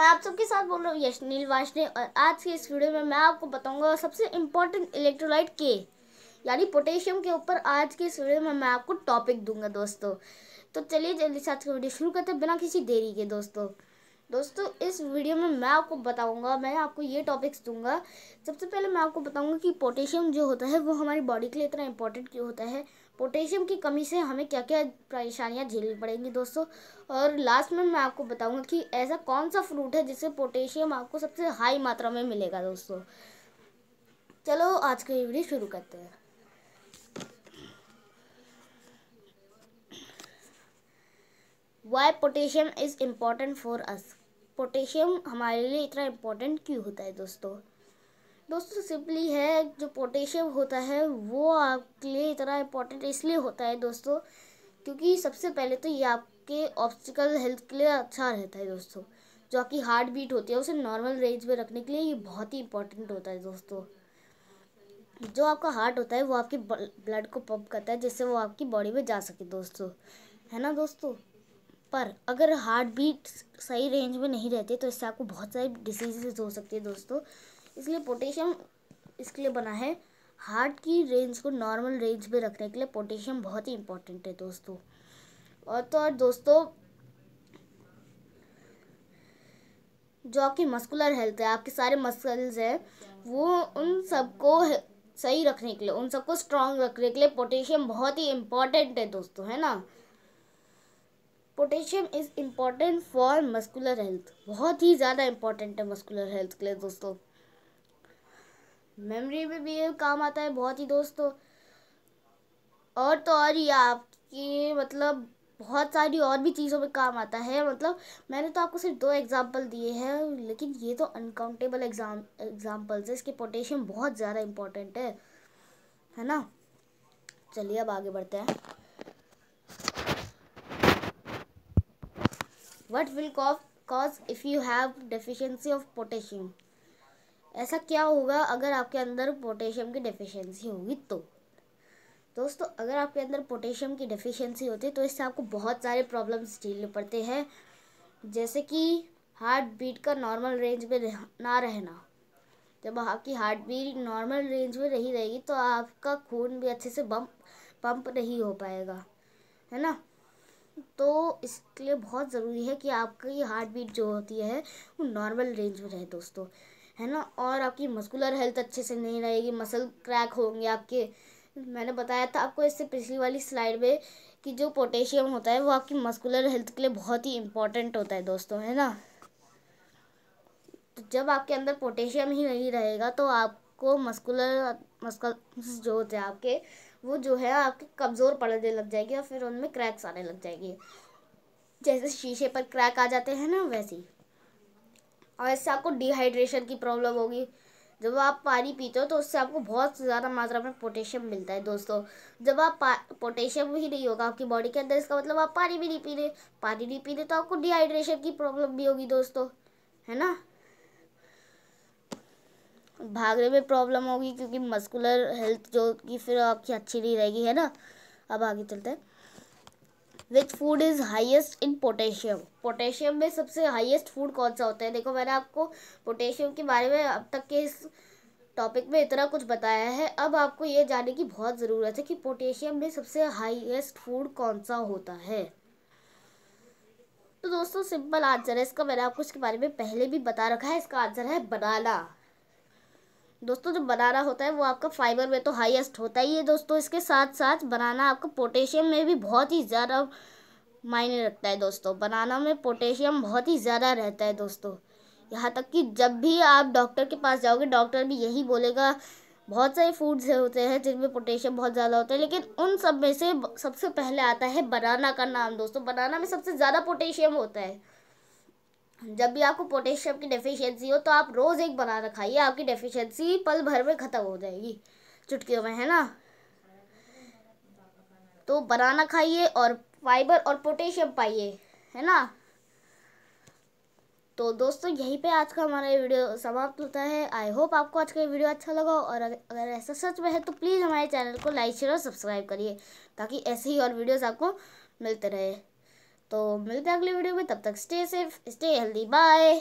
मैं आप सबके साथ बोल रहा हूँ यश नील वाशने और आज के इस वीडियो में मैं आपको बताऊंगा सबसे इम्पोर्टेंट इलेक्ट्रोलाइट के यानी पोटेशियम के ऊपर आज के इस वीडियो में मैं आपको टॉपिक दूंगा दोस्तों तो चलिए जल्दी से आज का वीडियो शुरू करते हैं बिना किसी देरी के दोस्तों दोस्तों इस वीडियो में मैं आपको बताऊंगा मैं आपको ये टॉपिक्स दूंगा सबसे पहले मैं आपको बताऊंगा कि पोटेशियम जो होता है वो हमारी बॉडी के लिए इतना इम्पोर्टेंट क्यों होता है पोटेशियम की कमी से हमें क्या क्या परेशानियाँ झेलनी पड़ेंगी दोस्तों और लास्ट में मैं आपको बताऊँगा कि ऐसा कौन सा फ्रूट है जिससे पोटेशियम आपको सबसे हाई मात्रा में मिलेगा दोस्तों चलो आज का ये वीडियो शुरू करते हैं why potassium is important for us potassium हमारे लिए इतना इम्पोर्टेंट क्यों होता है दोस्तों दोस्तों सिंपली है जो पोटेशियम होता है वो आपके लिए इतना इम्पोर्टेंट इसलिए होता है दोस्तों क्योंकि सबसे पहले तो ये आपके ऑप्टिकल हेल्थ के लिए अच्छा रहता है दोस्तों जो आपकी हार्ट बीट होती है उसे नॉर्मल रेंज में रखने के लिए ये बहुत ही इंपॉर्टेंट होता है दोस्तों जो आपका हार्ट होता है वो आपके ब्लड को पंप करता है जिससे वो आपकी बॉडी में जा सके दोस्तों है ना दोस्तों पर अगर हार्ट बीट सही रेंज में नहीं रहते तो इससे आपको बहुत सारी डिसीजेज हो सकती है दोस्तों इसलिए पोटेशियम इसके लिए बना है हार्ट की रेंज को नॉर्मल रेंज में रखने के लिए पोटेशियम बहुत ही इम्पोर्टेंट है दोस्तों और तो और दोस्तों जो आपकी मस्कुलर हेल्थ है आपके सारे मसल्स हैं वो उन सबको सही रखने के लिए उन सबको स्ट्रांग रखने के लिए पोटेशियम बहुत ही इम्पोर्टेंट है दोस्तों है ना potassium is important for muscular health बहुत ही ज़्यादा इम्पॉर्टेंट है मस्कुलर हेल्थ के लिए दोस्तों मेमोरी में भी ये काम आता है बहुत ही दोस्तों और तो और ये आपकी मतलब बहुत सारी और भी चीज़ों में काम आता है मतलब मैंने तो आपको सिर्फ दो एग्जांपल दिए हैं लेकिन ये तो अनकाउंटेबल एग्जाम एग्जाम्पल्स है इसके पोटेशियम बहुत ज़्यादा इम्पोर्टेंट है है ना चलिए अब आगे बढ़ते हैं what will cause if you have deficiency of potassium ऐसा क्या होगा अगर आपके अंदर पोटेशियम की डेफिशिएंसी होगी तो दोस्तों अगर आपके अंदर पोटेशियम की डेफिशिएंसी होती है तो इससे आपको बहुत सारे प्रॉब्लम्स झेलने पड़ते हैं जैसे कि हार्ट बीट का नॉर्मल रेंज में रह, ना रहना जब आपकी हार्ट बीट नॉर्मल रेंज में नहीं रहेगी तो आपका खून भी अच्छे से बम्प पंप नहीं हो पाएगा है ना तो इसके लिए बहुत ज़रूरी है कि आपकी हार्ट बीट जो होती है वो नॉर्मल रेंज में रहे दोस्तों है ना और आपकी मस्कुलर हेल्थ अच्छे से नहीं रहेगी मसल क्रैक होंगे आपके मैंने बताया था आपको इससे पिछली वाली स्लाइड में कि जो पोटेशियम होता है वो आपकी मस्कुलर हेल्थ के लिए बहुत ही इम्पोर्टेंट होता है दोस्तों है ना तो जब आपके अंदर पोटेशियम ही नहीं रहेगा तो आपको मस्कुलर मस्कल जो होते हैं आपके वो जो है आपके कमज़ोर पड़ने लग जाएगी और फिर उनमें क्रैक्स आने लग जाएंगे जैसे शीशे पर क्रैक आ जाते हैं ना वैसे ही और इससे आपको डिहाइड्रेशन की प्रॉब्लम होगी जब आप पानी पीते हो तो उससे आपको बहुत ज़्यादा मात्रा में पोटेशियम मिलता है दोस्तों जब आप पोटेशियम ही नहीं होगा आपकी बॉडी के अंदर इसका मतलब आप पानी भी नहीं पी रहे पानी नहीं पी रहे तो आपको डिहाइड्रेशन की प्रॉब्लम भी होगी दोस्तों है ना भागने में प्रॉब्लम होगी क्योंकि मस्कुलर हेल्थ जो कि फिर आपकी अच्छी नहीं रहेगी है ना अब आगे चलते हैं which food is highest in potassium potassium में सबसे हाइएस्ट फूड कौन सा होता है देखो मैंने आपको पोटेशियम के बारे में अब तक के इस टॉपिक में इतना कुछ बताया है अब आपको ये जानने की बहुत ज़रूरत है कि पोटेशियम में सबसे हाइएस्ट फूड कौन सा होता है तो दोस्तों सिंपल आंसर है इसका मैंने आपको इसके बारे में पहले भी बता रखा है इसका आंसर है बनाना दोस्तों जो बनाना होता है वो आपका फाइबर में तो हाईएस्ट होता ही है दोस्तों इसके साथ साथ बनाना आपका पोटेशियम में भी बहुत ही ज़्यादा मायने रखता है दोस्तों बनाना में पोटेशियम बहुत ही ज़्यादा रहता है दोस्तों यहाँ तक कि जब भी आप डॉक्टर के पास जाओगे डॉक्टर भी यही बोलेगा बहुत सारे फूड्स होते हैं जिनमें पोटेशियम बहुत ज़्यादा होता है लेकिन उन सब में से सबसे पहले आता है बनाना का नाम दोस्तों बनाना में सबसे ज़्यादा पोटेशियम होता है जब भी आपको पोटेशियम की डेफिशिएंसी हो तो आप रोज़ एक बनाना खाइए आपकी डेफिशिएंसी पल भर में ख़त्म हो जाएगी चुटकियों में है ना तो बनाना खाइए और फाइबर और पोटेशियम पाइए है ना तो दोस्तों यहीं पे आज का हमारा वीडियो समाप्त होता है आई होप आपको आज का वीडियो अच्छा लगा और अगर ऐसा सच में है तो प्लीज़ हमारे चैनल को लाइक शेयर और सब्सक्राइब करिए ताकि ऐसे ही और वीडियोज आपको मिलते रहे तो मिलते हैं अगले वीडियो में तब तक stay safe stay healthy bye